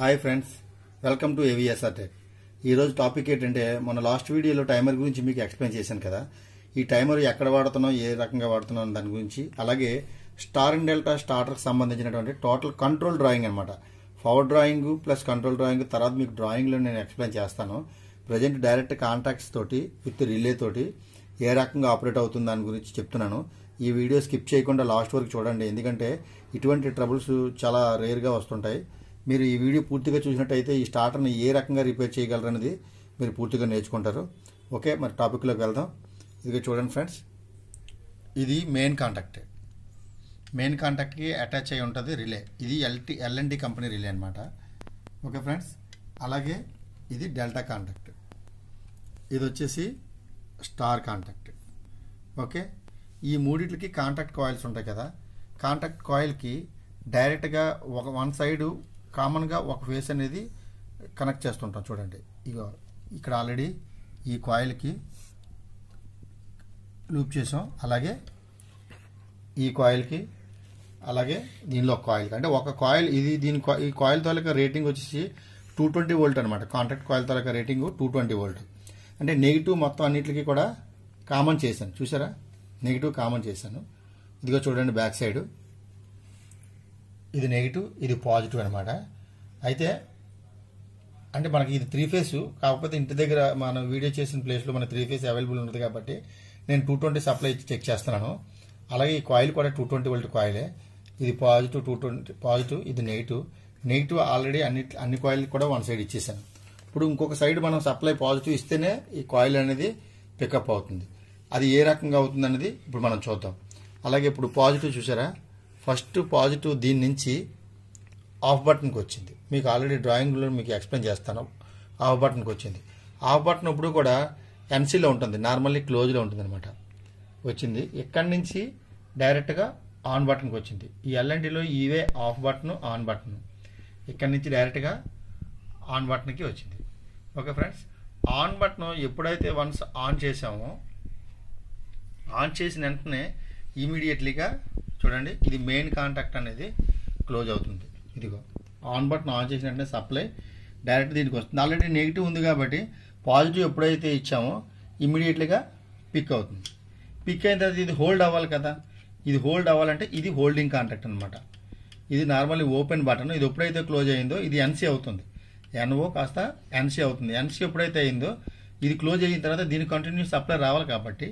hi friends welcome to AVSR tech ఈరోజు topic ఏంటంటే మన లాస్ట్ వీడియోలో టైమర్ గురించి మీకు ఎక్స్ప్లెయిన్ చేశాను కదా ఈ టైమర్ ఎక్కడ వాడుతున్నాం ఏ రకంగా వాడుతున్నాం దాని గురించి అలాగే స్టార్ అండ్ డెల్టా స్టార్టర్కి సంబంధించినటువంటి టోటల్ కంట్రోల్ డ్రాయింగ్ అనమాట power drawing plus control drawing తర్వాత మీకు డ్రాయింగ్లో నేను ఎక్స్ప్లెయిన్ చేస్తాను ప్రజెంట్ డైరెక్ట్ కాంటాక్ట్స్ తోటి విత్ రిలే తోటి ఏ రకంగా ఆపరేట్ అవుతుంది దాని గురించి చెప్తున్నాను ఈ వీడియో స్కిప్ చేయకుండా లాస్ట్ వరకు చూడండి ఎందుకంటే ఇటువంటి ట్రబుల్స్ చాలా రేర్గా వస్తుంటాయి మీరు ఈ వీడియో పూర్తిగా చూసినట్టయితే ఈ స్టార్టర్ని ఏ రకంగా రిపేర్ చేయగలరు అనేది మీరు పూర్తిగా నేర్చుకుంటారు ఓకే మరి టాపిక్లోకి వెళ్దాం ఇదిగో చూడండి ఫ్రెండ్స్ ఇది మెయిన్ కాంటాక్ట్ మెయిన్ కాంటాక్ట్కి అటాచ్ అయి ఉంటుంది రిలే ఇది ఎల్టీ ఎల్ఎన్డి కంపెనీ రిలే అనమాట ఓకే ఫ్రెండ్స్ అలాగే ఇది డెల్టా కాంటాక్ట్ ఇది వచ్చేసి స్టార్ కాంటాక్ట్ ఓకే ఈ మూడిట్లకి కాంటాక్ట్ కాయిల్స్ ఉంటాయి కదా కాంటాక్ట్ కాయిల్కి డైరెక్ట్గా ఒక వన్ సైడు కామన్గా ఒక ఫేస్ అనేది కనెక్ట్ చేస్తుంటాం చూడండి ఇక ఇక్కడ ఆల్రెడీ ఈ కాయిల్కి లూప్ చేసాం అలాగే ఈ కాయిల్కి అలాగే దీనిలో ఒక కాయిల్కి అంటే ఒక కాయిల్ ఇది దీని ఈ కాయిల్ తాలూకా రేటింగ్ వచ్చేసి టూ ట్వంటీ వోల్ట్ అనమాట కాంట్రాక్ట్ కాయిల్ తాలూక రేటింగ్ టూ ట్వంటీ వోల్ట్ అంటే నెగిటివ్ మొత్తం అన్నింటికి కూడా కామన్ చేశాను చూసారా నెగిటివ్ కామన్ చేశాను ఇదిగో చూడండి బ్యాక్ సైడ్ ఇది నెగిటివ్ ఇది పాజిటివ్ అనమాట అయితే అంటే మనకి ఇది త్రీ ఫేస్ కాకపోతే ఇంటి దగ్గర మనం వీడియో చేసిన ప్లేస్లో మన త్రీ ఫేస్ అవైలబుల్ ఉంటుంది కాబట్టి నేను టూ ట్వంటీ సప్లై చెక్ చేస్తున్నాను అలాగే ఈ కాయిల్ కూడా టూ ట్వంటీ వోల్ట్ కాయిలే ఇది పాజిటివ్ టూ ట్వంటీ పాజిటివ్ ఇది నెగిటివ్ నెగిటివ్ ఆల్రెడీ అన్ని అన్ని కాయిల్ కూడా వన్ సైడ్ ఇచ్చేసాను ఇప్పుడు ఇంకొక సైడ్ మనం సప్లై పాజిటివ్ ఇస్తేనే ఈ కాయిల్ అనేది పికప్ అవుతుంది అది ఏ రకంగా అవుతుంది అనేది ఇప్పుడు మనం చూద్దాం అలాగే ఇప్పుడు పాజిటివ్ చూసారా ఫస్ట్ పాజిటివ్ దీని నుంచి ఆఫ్ బటన్కి వచ్చింది మీకు ఆల్రెడీ డ్రాయింగ్లో మీకు ఎక్స్ప్లెయిన్ చేస్తాను ఆఫ్ బటన్కి వచ్చింది ఆఫ్ బటన్ ఇప్పుడు కూడా ఎన్సీలో ఉంటుంది నార్మల్లీ క్లోజ్లో ఉంటుంది అనమాట వచ్చింది ఇక్కడి నుంచి డైరెక్ట్గా ఆన్ బటన్కి వచ్చింది ఈ ఎల్ఎన్డీలో ఇవే ఆఫ్ బటన్ ఆన్ బటన్ ఇక్కడి నుంచి డైరెక్ట్గా ఆన్ బటన్కి వచ్చింది ఓకే ఫ్రెండ్స్ ఆన్ బటన్ ఎప్పుడైతే వన్స్ ఆన్ చేసామో ఆన్ చేసిన వెంటనే ఇమీడియట్లీగా చూడండి ఇది మెయిన్ కాంటాక్ట్ అనేది క్లోజ్ అవుతుంది ఇదిగో ఆన్ బట్ ఆన్ చేసినట్టే సప్లై డైరెక్ట్ దీనికి వస్తుంది ఆల్రెడీ నెగిటివ్ ఉంది కాబట్టి పాజిటివ్ ఎప్పుడైతే ఇచ్చామో ఇమీడియట్లీగా పిక్ అవుతుంది పిక్ అయిన తర్వాత ఇది హోల్డ్ అవ్వాలి కదా ఇది హోల్డ్ అవ్వాలంటే ఇది హోల్డింగ్ కాంటాక్ట్ అనమాట ఇది నార్మల్లీ ఓపెన్ బటన్ ఇది ఎప్పుడైతే క్లోజ్ అయిందో ఇది ఎన్సీ అవుతుంది ఎన్ఓ కాస్త ఎన్సీ అవుతుంది ఎన్సీ ఎప్పుడైతే అయిందో ఇది క్లోజ్ అయిన తర్వాత దీనికి కంటిన్యూ సప్లై రావాలి కాబట్టి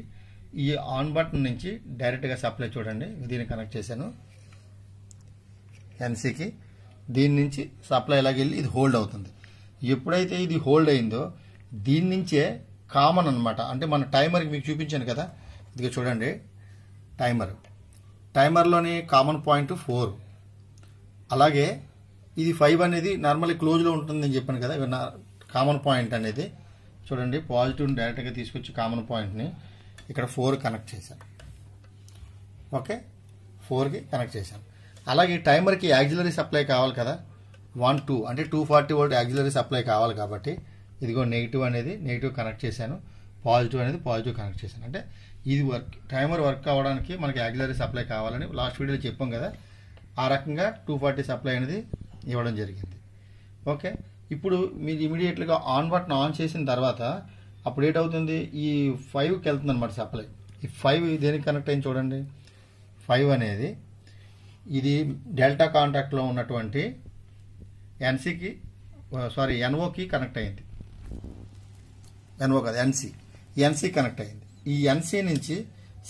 ఈ ఆన్ బటన్ నుంచి డైరెక్ట్గా సప్లై చూడండి దీన్ని కనెక్ట్ చేశాను ఎన్సీకి దీని నుంచి సప్లై వెళ్ళి ఇది హోల్డ్ అవుతుంది ఎప్పుడైతే ఇది హోల్డ్ అయిందో దీని నుంచే కామన్ అనమాట అంటే మన టైమర్కి మీకు చూపించాను కదా ఇదిగో చూడండి టైమర్ టైమర్లోని కామన్ పాయింట్ ఫోర్ అలాగే ఇది ఫైవ్ అనేది నార్మల్లీ క్లోజ్లో ఉంటుందని చెప్పాను కదా కామన్ పాయింట్ అనేది చూడండి పాజిటివ్ని డైరెక్ట్గా తీసుకొచ్చి కామన్ పాయింట్ని ఇక్కడ ఫోర్ కనెక్ట్ చేశాను ఓకే ఫోర్కి కనెక్ట్ చేశాను అలాగే టైమర్కి యాక్జిలరీ సప్లై కావాలి కదా వన్ టూ అంటే two forty volt auxiliary supply కావాలి కాబట్టి ఇదిగో నెగిటివ్ అనేది నెగిటివ్ కనెక్ట్ చేశాను పాజిటివ్ అనేది పాజిటివ్ కనెక్ట్ చేశాను అంటే ఇది వర్క్ టైమర్ వర్క్ అవ్వడానికి మనకి యాక్జిలరీ సప్లై కావాలని లాస్ట్ వీడియోలో చెప్పాం కదా ఆ రకంగా టూ ఫార్టీ సప్లై అనేది ఇవ్వడం జరిగింది ఓకే ఇప్పుడు మీరు ఇమీడియట్గా ఆన్ బటన్ ఆన్ చేసిన తర్వాత అప్పుడు ఏటవుతుంది ఈ ఫైవ్కి వెళ్తుంది అనమాట సప్లై ఈ ఫైవ్ దేనికి కనెక్ట్ అయింది చూడండి ఫైవ్ అనేది ఇది డెల్టా కాంట్రాక్ట్లో ఉన్నటువంటి ఎన్సీకి సారీ ఎన్ఓకి కనెక్ట్ అయింది ఎన్ఓ కాదు ఎన్సీ ఎన్సీ కనెక్ట్ అయింది ఈ ఎన్సీ నుంచి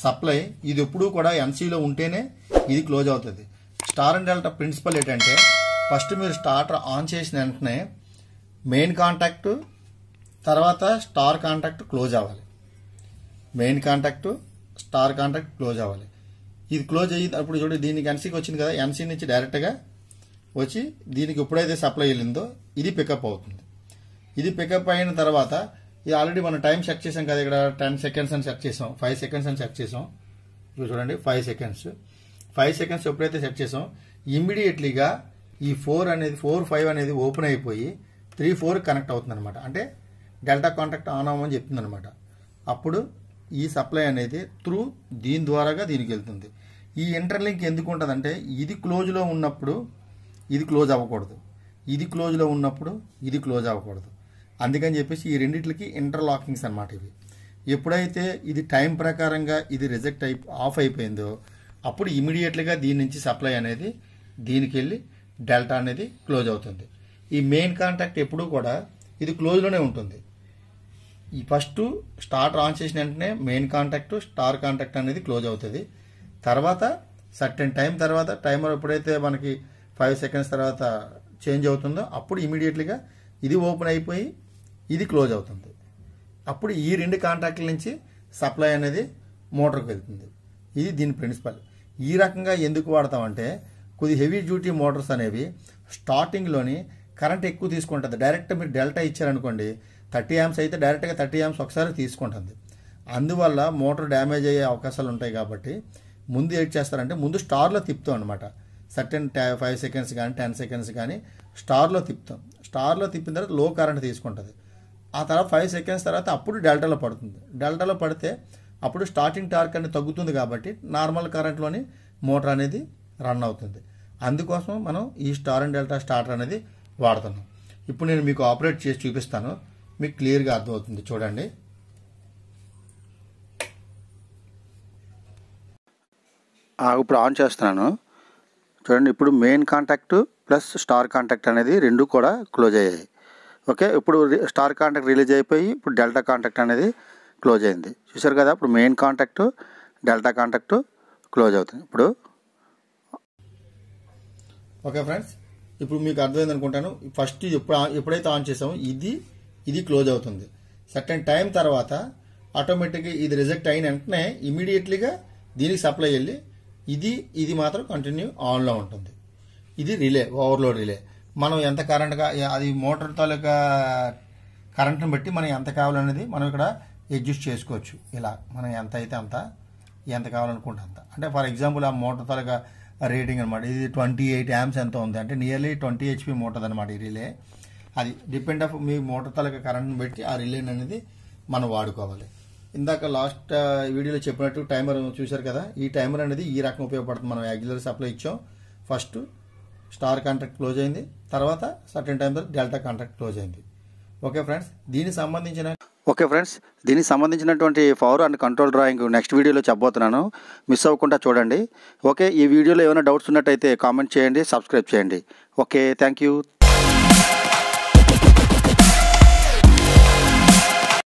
సప్లై ఇది ఎప్పుడూ కూడా ఎన్సీలో ఉంటేనే ఇది క్లోజ్ అవుతుంది స్టార్ అండ్ డెల్టా ప్రిన్సిపల్ ఏంటంటే ఫస్ట్ మీరు స్టార్టర్ ఆన్ చేసిన వెంటనే మెయిన్ కాంటాక్ట్ తర్వాత స్టార్ కాంటాక్ట్ క్లోజ్ అవ్వాలి main contact star contact close అవ్వాలి ఇది క్లోజ్ అయ్యి అప్పుడు చూడు దీనికి ఎన్సీకి వచ్చింది కదా ఎన్సీ నుంచి డైరెక్ట్గా వచ్చి దీనికి ఎప్పుడైతే సప్లై వెళ్ళిందో ఇది పికప్ అవుతుంది ఇది పికప్ అయిన తర్వాత ఇది ఆల్రెడీ మనం టైం సెట్ చేసాం కదా ఇక్కడ టెన్ సెకండ్స్ అని సెట్ చేసాం ఫైవ్ సెకండ్స్ అని సెట్ చేసాం చూడండి ఫైవ్ సెకండ్స్ ఫైవ్ సెకండ్స్ ఎప్పుడైతే సెట్ చేసాం ఇమ్మీడియట్లీగా ఈ ఫోర్ అనేది ఫోర్ ఫైవ్ అనేది ఓపెన్ అయిపోయి త్రీ ఫోర్ కనెక్ట్ అవుతుంది అంటే డెల్టా కాంట్రాక్ట్ ఆన్ అవ్వమని చెప్పింది అనమాట అప్పుడు ఈ సప్లై అనేది త్రూ దీని ద్వారాగా దీనికి వెళ్తుంది ఈ ఇంటర్లింక్ ఎందుకు ఉంటుందంటే ఇది క్లోజ్లో ఉన్నప్పుడు ఇది క్లోజ్ అవ్వకూడదు ఇది క్లోజ్లో ఉన్నప్పుడు ఇది క్లోజ్ అవ్వకూడదు అందుకని చెప్పేసి ఈ ఇంటర్ ఇంటర్లాకింగ్స్ అనమాట ఇవి ఎప్పుడైతే ఇది టైం ప్రకారంగా ఇది రిజెక్ట్ అయి ఆఫ్ అయిపోయిందో అప్పుడు ఇమీడియట్లీగా దీని నుంచి సప్లై అనేది దీనికి వెళ్ళి డెల్టా అనేది క్లోజ్ అవుతుంది ఈ మెయిన్ కాంటాక్ట్ ఎప్పుడూ కూడా ఇది క్లోజ్లోనే ఉంటుంది ఈ ఫస్ట్ స్టార్ట్ ఆన్ చేసిన వెంటనే మెయిన్ కాంటాక్ట్ స్టార్ కాంటాక్ట్ అనేది క్లోజ్ అవుతుంది తర్వాత సర్టెన్ టైం తర్వాత టైమర్ ఎప్పుడైతే మనకి ఫైవ్ సెకండ్స్ తర్వాత చేంజ్ అవుతుందో అప్పుడు ఇమీడియట్లీగా ఇది ఓపెన్ అయిపోయి ఇది క్లోజ్ అవుతుంది అప్పుడు ఈ రెండు కాంటాక్ట్ల నుంచి సప్లై అనేది మోటార్కి వెళ్తుంది ఇది దీని ప్రిన్సిపల్ ఈ రకంగా ఎందుకు వాడతామంటే కొద్ది హెవీ డ్యూటీ మోటార్స్ అనేవి స్టార్టింగ్లోని కరెంట్ ఎక్కువ తీసుకుంటుంది డైరెక్ట్ మీరు డెల్టా ఇచ్చారనుకోండి థర్టీ యామ్స్ అయితే డైరెక్ట్గా థర్టీ యామ్స్ ఒకసారి తీసుకుంటుంది అందువల్ల మోటార్ డ్యామేజ్ అయ్యే అవకాశాలు ఉంటాయి కాబట్టి ముందు ఏం చేస్తారంటే ముందు స్టార్లో తిప్పుతాం అనమాట సర్టెన్ ఫైవ్ సెకండ్స్ కానీ టెన్ సెకండ్స్ కానీ స్టార్లో తిప్పుతాం స్టార్లో తిప్పిన తర్వాత లో కరెంట్ తీసుకుంటుంది ఆ తర్వాత ఫైవ్ సెకండ్స్ తర్వాత అప్పుడు డెల్టాలో పడుతుంది డెల్టాలో పడితే అప్పుడు స్టార్టింగ్ టార్క్ అనేది తగ్గుతుంది కాబట్టి నార్మల్ కరెంట్లోని మోటార్ అనేది రన్ అవుతుంది అందుకోసం మనం ఈ స్టార్ అండ్ డెల్టా స్టార్టర్ అనేది వాడుతున్నాం ఇప్పుడు నేను మీకు ఆపరేట్ చేసి చూపిస్తాను మీకు క్లియర్గా అర్థమవుతుంది చూడండి ఇప్పుడు ఆన్ చేస్తున్నాను చూడండి ఇప్పుడు main contact plus star contact అనేది రెండు కూడా క్లోజ్ అయ్యాయి ఓకే ఇప్పుడు స్టార్ కాంటాక్ట్ రిలీజ్ అయిపోయి ఇప్పుడు డెల్టా కాంటాక్ట్ అనేది క్లోజ్ అయింది చూసారు కదా ఇప్పుడు main contact delta contact close అవుతుంది ఇప్పుడు ఓకే ఫ్రెండ్స్ ఇప్పుడు మీకు అర్థమైంది అనుకుంటాను ఫస్ట్ ఎప్పుడు ఎప్పుడైతే ఆన్ చేసామో ఇది ఇది క్లోజ్ అవుతుంది సర్టెన్ టైం తర్వాత ఆటోమేటిక్గా ఇది రిజెక్ట్ అయిన వెంటనే ఇమీడియట్లీగా దీనికి సప్లై వెళ్ళి ఇది ఇది మాత్రం కంటిన్యూ ఆన్లో ఉంటుంది ఇది రిలే ఓవర్లోడ్ రిలే మనం ఎంత కరెంట్గా అది మోటార్ తాలూకా కరెంట్ని బట్టి మనం ఎంత కావాలనేది మనం ఇక్కడ అడ్జస్ట్ చేసుకోవచ్చు ఇలా మనం ఎంత అయితే అంత ఎంత కావాలనుకుంటే అంత అంటే ఫర్ ఎగ్జాంపుల్ ఆ మోటార్ తాలూకా రేటింగ్ అనమాట ఇది ట్వంటీ ఎయిట్ యామ్స్ ఎంత ఉంది అంటే నియర్లీ ట్వంటీ హెచ్పి మోటార్ అనమాట ఈ రిలే అది డిపెండ్ ఆఫ్ మీ మోటార్ తలక కరెంట్ని బట్టి ఆ రిలేని అనేది మనం వాడుకోవాలి ఇందాక లాస్ట్ వీడియోలో చెప్పినట్టు టైమర్ చూశారు కదా ఈ టైమర్ అనేది ఈ రకం ఉపయోగపడుతుంది మనం యాగ్యులర్ సప్లై ఇచ్చాం ఫస్ట్ స్టార్ కాంట్రాక్ట్ క్లోజ్ అయింది తర్వాత సర్టెన్ టైం తర్వాత డెల్టా కాంట్రాక్ట్ క్లోజ్ అయింది ఓకే ఫ్రెండ్స్ దీనికి సంబంధించిన ఓకే ఫ్రెండ్స్ దీనికి సంబంధించినటువంటి power and control drawing next వీడియోలో చెప్పబోతున్నాను మిస్ అవ్వకుండా చూడండి ఓకే ఈ వీడియోలో ఏమైనా డౌట్స్ ఉన్నట్టయితే కామెంట్ చేయండి సబ్స్క్రైబ్ చేయండి ఓకే థ్యాంక్ యూ